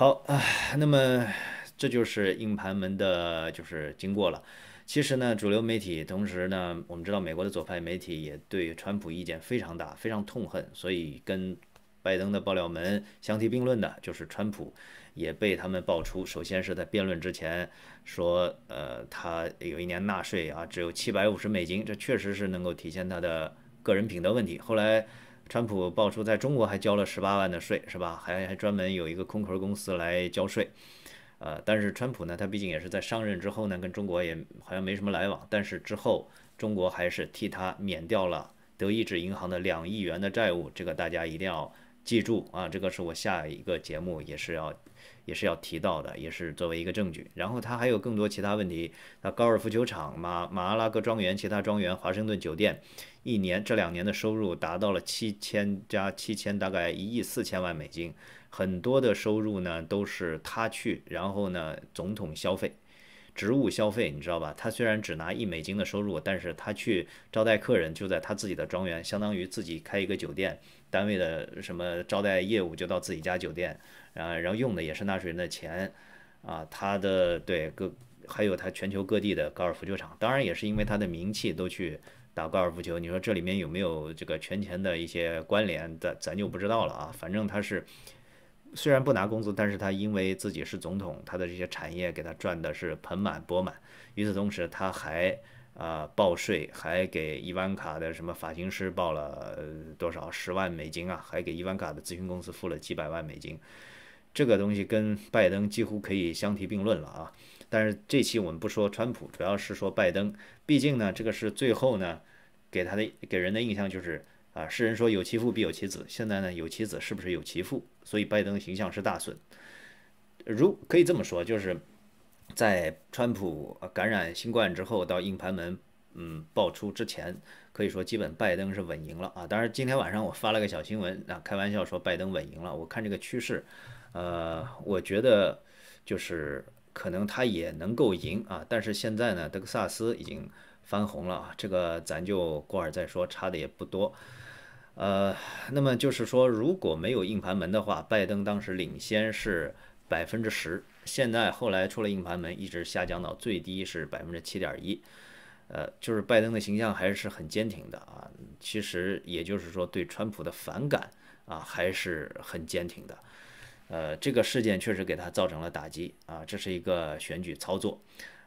好啊，那么这就是硬盘门的，就是经过了。其实呢，主流媒体同时呢，我们知道美国的左派媒体也对川普意见非常大，非常痛恨，所以跟拜登的爆料门相提并论的，就是川普也被他们爆出。首先是在辩论之前说，呃，他有一年纳税啊只有七百五十美金，这确实是能够体现他的个人品德问题。后来。川普爆出在中国还交了十八万的税，是吧？还还专门有一个空壳公司来交税，呃，但是川普呢，他毕竟也是在上任之后呢，跟中国也好像没什么来往，但是之后中国还是替他免掉了德意志银行的两亿元的债务，这个大家一定要。记住啊，这个是我下一个节目也是要，也是要提到的，也是作为一个证据。然后他还有更多其他问题，那高尔夫球场、马马阿拉格庄园、其他庄园、华盛顿酒店，一年这两年的收入达到了七千加七千，大概一亿四千万美金。很多的收入呢都是他去，然后呢总统消费。职务消费你知道吧？他虽然只拿一美金的收入，但是他去招待客人就在他自己的庄园，相当于自己开一个酒店。单位的什么招待业务就到自己家酒店，啊，然后用的也是纳税人的钱，啊，他的对各还有他全球各地的高尔夫球场，当然也是因为他的名气都去打高尔夫球。你说这里面有没有这个权钱的一些关联的，咱就不知道了啊。反正他是。虽然不拿工资，但是他因为自己是总统，他的这些产业给他赚的是盆满钵满。与此同时，他还啊报税，还给伊万卡的什么发型师报了多少十万美金啊？还给伊万卡的咨询公司付了几百万美金。这个东西跟拜登几乎可以相提并论了啊！但是这期我们不说川普，主要是说拜登。毕竟呢，这个是最后呢给他的给人的印象就是。啊，世人说有其父必有其子，现在呢有其子是不是有其父？所以拜登形象是大损。如可以这么说，就是在川普感染新冠之后到硬盘门嗯爆出之前，可以说基本拜登是稳赢了啊。当然今天晚上我发了个小新闻啊，开玩笑说拜登稳赢了。我看这个趋势，呃，我觉得就是可能他也能够赢啊。但是现在呢，德克萨斯已经翻红了啊，这个咱就过儿再说，差的也不多。呃，那么就是说，如果没有硬盘门的话，拜登当时领先是百分之十，现在后来出了硬盘门，一直下降到最低是百分之七点一。呃，就是拜登的形象还是很坚挺的啊，其实也就是说对川普的反感啊还是很坚挺的。呃，这个事件确实给他造成了打击啊，这是一个选举操作。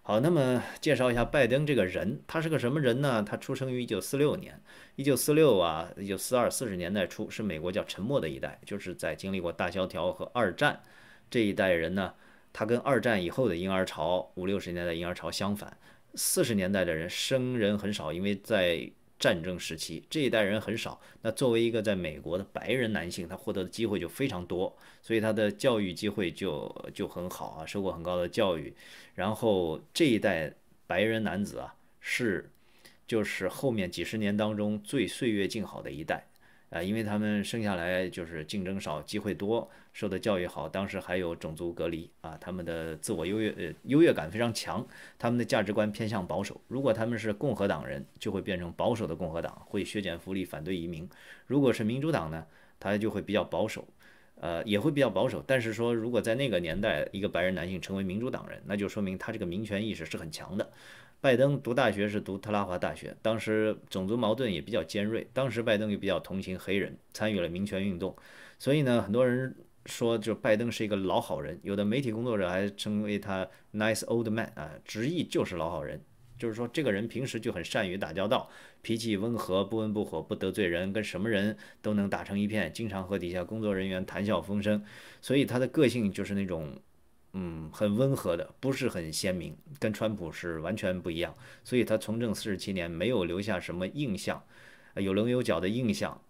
好，那么介绍一下拜登这个人，他是个什么人呢？他出生于一九四六年，一九四六啊，一九四二四十年代初是美国叫沉默的一代，就是在经历过大萧条和二战这一代人呢，他跟二战以后的婴儿潮五六十年代婴儿潮相反，四十年代的人生人很少，因为在战争时期这一代人很少，那作为一个在美国的白人男性，他获得的机会就非常多，所以他的教育机会就就很好啊，受过很高的教育。然后这一代白人男子啊，是就是后面几十年当中最岁月静好的一代。啊，因为他们生下来就是竞争少，机会多，受的教育好，当时还有种族隔离啊，他们的自我优越呃优越感非常强，他们的价值观偏向保守。如果他们是共和党人，就会变成保守的共和党，会削减福利，反对移民。如果是民主党呢，他就会比较保守，呃，也会比较保守。但是说，如果在那个年代，一个白人男性成为民主党人，那就说明他这个民权意识是很强的。拜登读大学是读特拉华大学，当时种族矛盾也比较尖锐，当时拜登也比较同情黑人，参与了民权运动，所以呢，很多人说就拜登是一个老好人，有的媒体工作者还称为他 nice old man 啊，直译就是老好人，就是说这个人平时就很善于打交道，脾气温和，不温不火，不得罪人，跟什么人都能打成一片，经常和底下工作人员谈笑风生，所以他的个性就是那种。嗯，很温和的，不是很鲜明，跟川普是完全不一样。所以他从政四十七年没有留下什么印象，有棱有角的印象，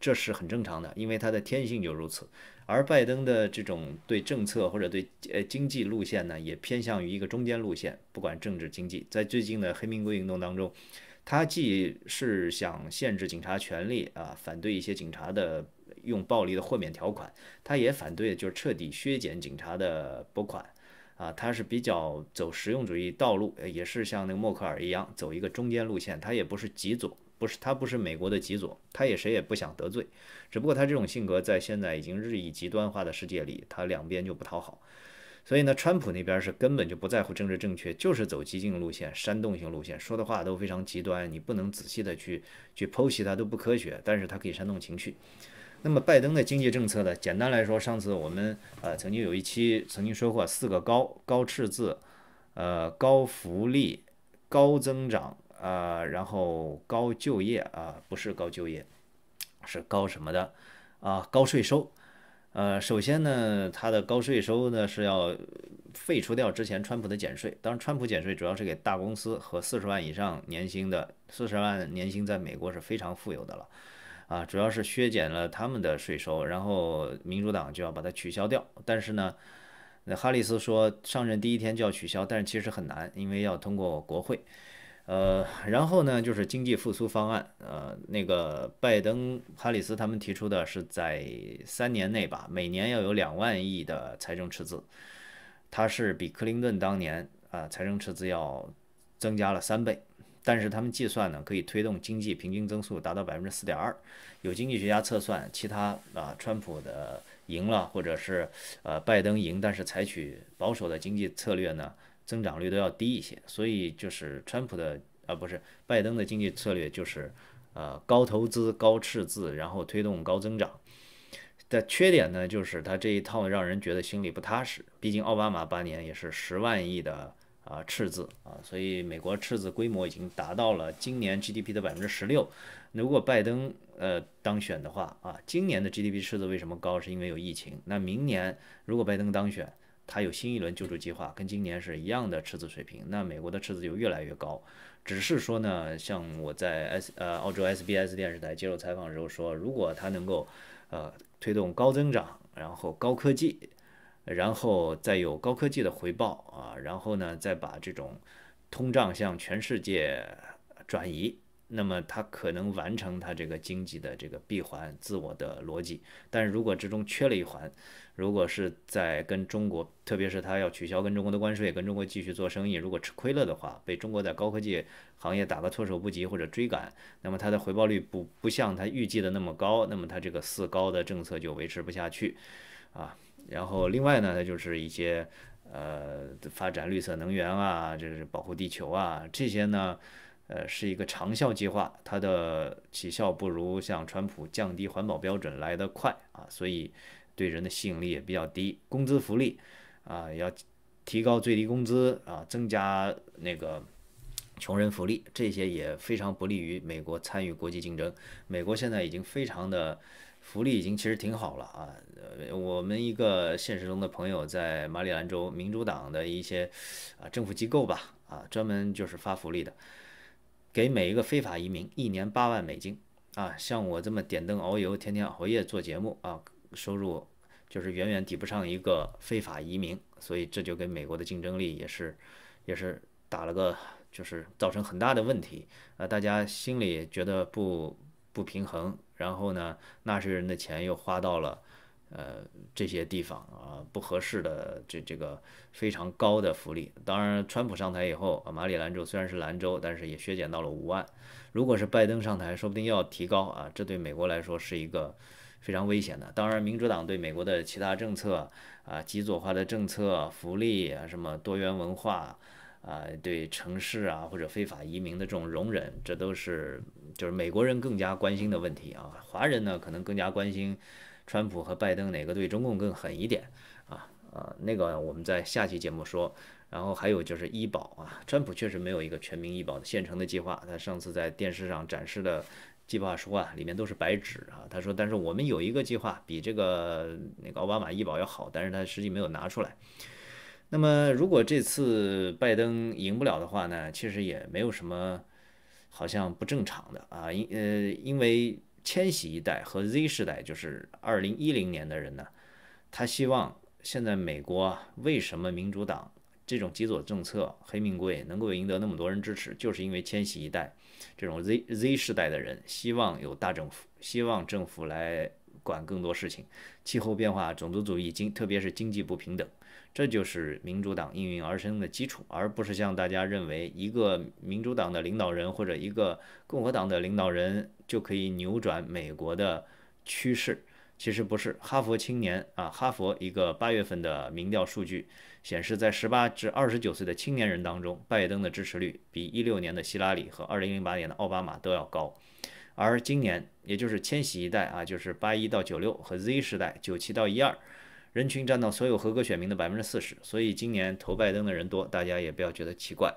这是很正常的，因为他的天性就如此。而拜登的这种对政策或者对呃经济路线呢，也偏向于一个中间路线，不管政治经济。在最近的黑名贵运动当中，他既是想限制警察权利啊，反对一些警察的。用暴力的豁免条款，他也反对，就是彻底削减警察的拨款啊。他是比较走实用主义道路，也是像那个默克尔一样走一个中间路线。他也不是极左，不是他不是美国的极左，他也谁也不想得罪。只不过他这种性格在现在已经日益极端化的世界里，他两边就不讨好。所以呢，川普那边是根本就不在乎政治正确，就是走激进路线、煽动性路线，说的话都非常极端，你不能仔细的去去剖析它都不科学，但是他可以煽动情绪。那么拜登的经济政策呢？简单来说，上次我们呃曾经有一期曾经说过四个高：高赤字、呃高福利、高增长啊，然后高就业啊，不是高就业，是高什么的啊？高税收。呃，首先呢，它的高税收呢是要废除掉之前川普的减税。当然，川普减税主要是给大公司和四十万以上年薪的，四十万年薪在美国是非常富有的了。啊，主要是削减了他们的税收，然后民主党就要把它取消掉。但是呢，那哈里斯说上任第一天就要取消，但是其实很难，因为要通过国会。呃，然后呢就是经济复苏方案，呃，那个拜登哈里斯他们提出的是在三年内吧，每年要有两万亿的财政赤字，它是比克林顿当年啊财政赤字要增加了三倍。但是他们计算呢，可以推动经济平均增速达到百分之四点二。有经济学家测算，其他啊，川普的赢了，或者是呃，拜登赢，但是采取保守的经济策略呢，增长率都要低一些。所以就是川普的啊，不是拜登的经济策略，就是呃，高投资、高赤字，然后推动高增长。的缺点呢，就是他这一套让人觉得心里不踏实。毕竟奥巴马八年也是十万亿的。啊，赤字啊，所以美国赤字规模已经达到了今年 GDP 的百分之十六。如果拜登呃当选的话，啊，今年的 GDP 赤字为什么高？是因为有疫情。那明年如果拜登当选，他有新一轮救助计划，跟今年是一样的赤字水平，那美国的赤字就越来越高。只是说呢，像我在 S 呃澳洲 SBS 电视台接受采访的时候说，如果他能够呃推动高增长，然后高科技。然后再有高科技的回报啊，然后呢，再把这种通胀向全世界转移，那么它可能完成它这个经济的这个闭环自我的逻辑。但是如果之中缺了一环，如果是在跟中国，特别是它要取消跟中国的关税，跟中国继续做生意，如果吃亏了的话，被中国在高科技行业打个措手不及或者追赶，那么它的回报率不不像它预计的那么高，那么它这个四高的政策就维持不下去，啊。然后，另外呢，它就是一些，呃，发展绿色能源啊，就是保护地球啊，这些呢，呃，是一个长效计划，它的起效不如像川普降低环保标准来得快啊，所以对人的吸引力也比较低。工资福利，啊，要提高最低工资啊，增加那个穷人福利，这些也非常不利于美国参与国际竞争。美国现在已经非常的福利已经其实挺好了啊。呃，我们一个现实中的朋友在马里兰州民主党的一些，啊政府机构吧，啊专门就是发福利的，给每一个非法移民一年八万美金，啊像我这么点灯熬油，天天熬夜做节目啊，收入就是远远抵不上一个非法移民，所以这就给美国的竞争力也是，也是打了个就是造成很大的问题，啊大家心里觉得不不平衡，然后呢纳税人的钱又花到了。呃，这些地方啊，不合适的这这个非常高的福利。当然，川普上台以后啊，马里兰州虽然是兰州，但是也削减到了五万。如果是拜登上台，说不定要提高啊。这对美国来说是一个非常危险的。当然，民主党对美国的其他政策啊，极左化的政策、福利啊，什么多元文化啊，对城市啊或者非法移民的这种容忍，这都是就是美国人更加关心的问题啊。华人呢，可能更加关心。川普和拜登哪个对中共更狠一点？啊啊，那个我们在下期节目说。然后还有就是医保啊，川普确实没有一个全民医保的现成的计划。他上次在电视上展示的计划书啊，里面都是白纸啊。他说，但是我们有一个计划比这个那个奥巴马医保要好，但是他实际没有拿出来。那么如果这次拜登赢不了的话呢？其实也没有什么好像不正常的啊，因呃因为。千禧一代和 Z 世代，就是二零一零年的人呢，他希望现在美国为什么民主党这种极左政策、黑命贵能够赢得那么多人支持，就是因为千禧一代这种 Z Z 世代的人希望有大政府，希望政府来。管更多事情，气候变化、种族主义、经特别是经济不平等，这就是民主党应运而生的基础，而不是像大家认为一个民主党的领导人或者一个共和党的领导人就可以扭转美国的趋势。其实不是。哈佛青年啊，哈佛一个八月份的民调数据显示，在十八至二十九岁的青年人当中，拜登的支持率比一六年的希拉里和二零零八年的奥巴马都要高。而今年，也就是千禧一代啊，就是八一到九六和 Z 时代九七到一二，人群占到所有合格选民的百分之四十，所以今年投拜登的人多，大家也不要觉得奇怪。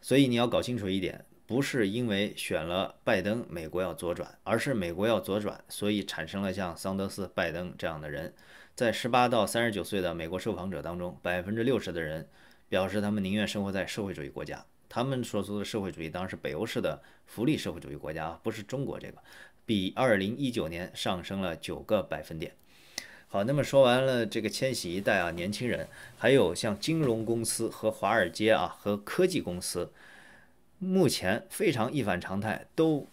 所以你要搞清楚一点，不是因为选了拜登，美国要左转，而是美国要左转，所以产生了像桑德斯、拜登这样的人。在十八到三十九岁的美国受访者当中，百分之六十的人表示，他们宁愿生活在社会主义国家。他们所说的社会主义当然是北欧式的福利社会主义国家啊，不是中国这个，比二零一九年上升了九个百分点。好，那么说完了这个千禧一代啊，年轻人，还有像金融公司和华尔街啊，和科技公司，目前非常一反常态，都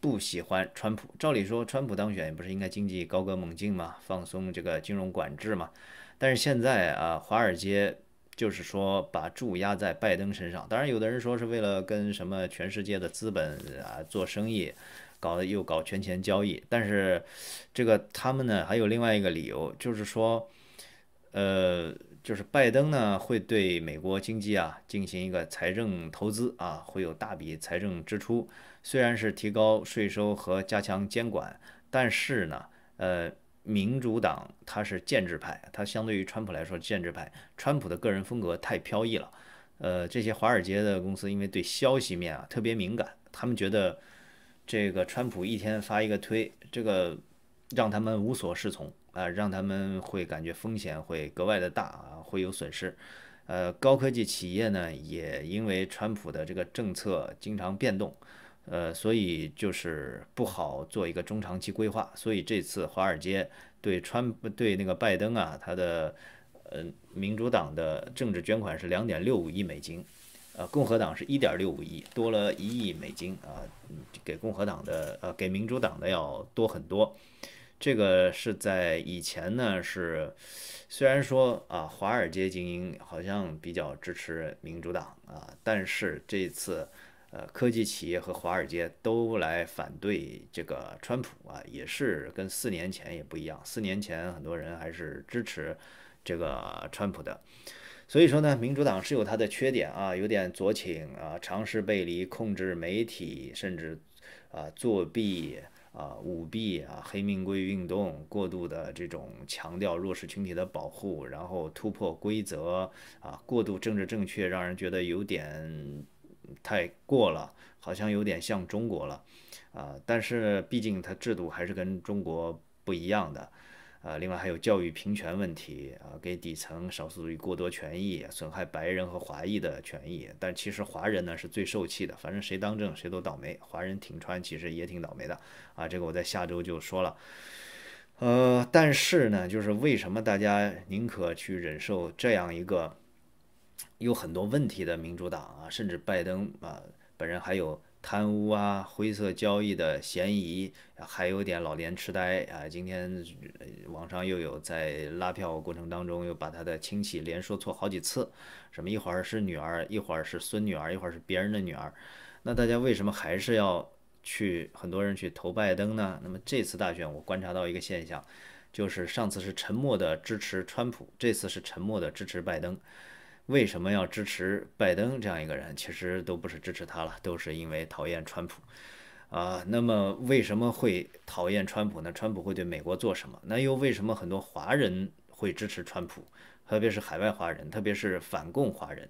不喜欢川普。照理说，川普当选不是应该经济高歌猛进吗？放松这个金融管制吗？但是现在啊，华尔街。就是说，把注压在拜登身上。当然，有的人说是为了跟什么全世界的资本啊做生意，搞得又搞权钱交易。但是，这个他们呢还有另外一个理由，就是说，呃，就是拜登呢会对美国经济啊进行一个财政投资啊，会有大笔财政支出。虽然是提高税收和加强监管，但是呢，呃。民主党它是建制派，它相对于川普来说建制派。川普的个人风格太飘逸了，呃，这些华尔街的公司因为对消息面啊特别敏感，他们觉得这个川普一天发一个推，这个让他们无所适从啊，让他们会感觉风险会格外的大啊，会有损失。呃，高科技企业呢也因为川普的这个政策经常变动。呃，所以就是不好做一个中长期规划，所以这次华尔街对川对那个拜登啊，他的呃民主党的政治捐款是两点六五亿美金，呃，共和党是一点六五亿，多了一亿美金啊，给共和党的呃给民主党的要多很多，这个是在以前呢是虽然说啊华尔街精英好像比较支持民主党啊，但是这次。呃，科技企业和华尔街都来反对这个川普啊，也是跟四年前也不一样。四年前很多人还是支持这个川普的，所以说呢，民主党是有它的缺点啊，有点左倾啊，常识背离，控制媒体，甚至啊作弊啊、舞弊啊，黑命贵运动，过度的这种强调弱势群体的保护，然后突破规则啊，过度政治正确，让人觉得有点。太过了，好像有点像中国了，啊，但是毕竟它制度还是跟中国不一样的，呃，另外还有教育平权问题，啊，给底层少数族裔过多权益，损害白人和华裔的权益，但其实华人呢是最受气的，反正谁当政谁都倒霉，华人挺穿其实也挺倒霉的，啊，这个我在下周就说了，呃，但是呢，就是为什么大家宁可去忍受这样一个？有很多问题的民主党啊，甚至拜登啊本人还有贪污啊、灰色交易的嫌疑，还有点老年痴呆啊。今天网上又有在拉票过程当中又把他的亲戚连说错好几次，什么一会儿是女儿，一会儿是孙女儿，一会儿是别人的女儿。那大家为什么还是要去很多人去投拜登呢？那么这次大选，我观察到一个现象，就是上次是沉默的支持川普，这次是沉默的支持拜登。为什么要支持拜登这样一个人？其实都不是支持他了，都是因为讨厌川普啊。那么为什么会讨厌川普呢？川普会对美国做什么？那又为什么很多华人会支持川普？特别是海外华人，特别是反共华人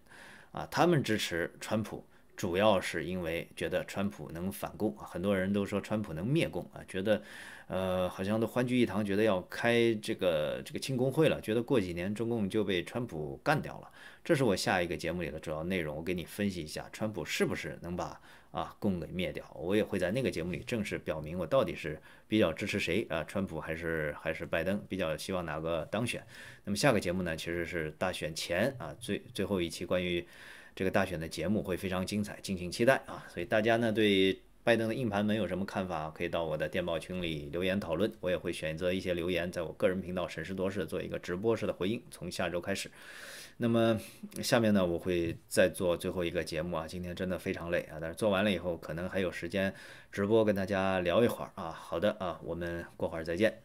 啊，他们支持川普。主要是因为觉得川普能反共，很多人都说川普能灭共啊，觉得，呃，好像都欢聚一堂，觉得要开这个这个庆功会了，觉得过几年中共就被川普干掉了。这是我下一个节目里的主要内容，我给你分析一下川普是不是能把啊共给灭掉。我也会在那个节目里正式表明我到底是比较支持谁啊，川普还是还是拜登，比较希望哪个当选。那么下个节目呢，其实是大选前啊最最后一期关于。这个大选的节目会非常精彩，敬请期待啊！所以大家呢对拜登的硬盘没有什么看法，可以到我的电报群里留言讨论，我也会选择一些留言在我个人频道审时度势做一个直播式的回应。从下周开始，那么下面呢我会再做最后一个节目啊！今天真的非常累啊，但是做完了以后可能还有时间直播跟大家聊一会儿啊！好的啊，我们过会儿再见。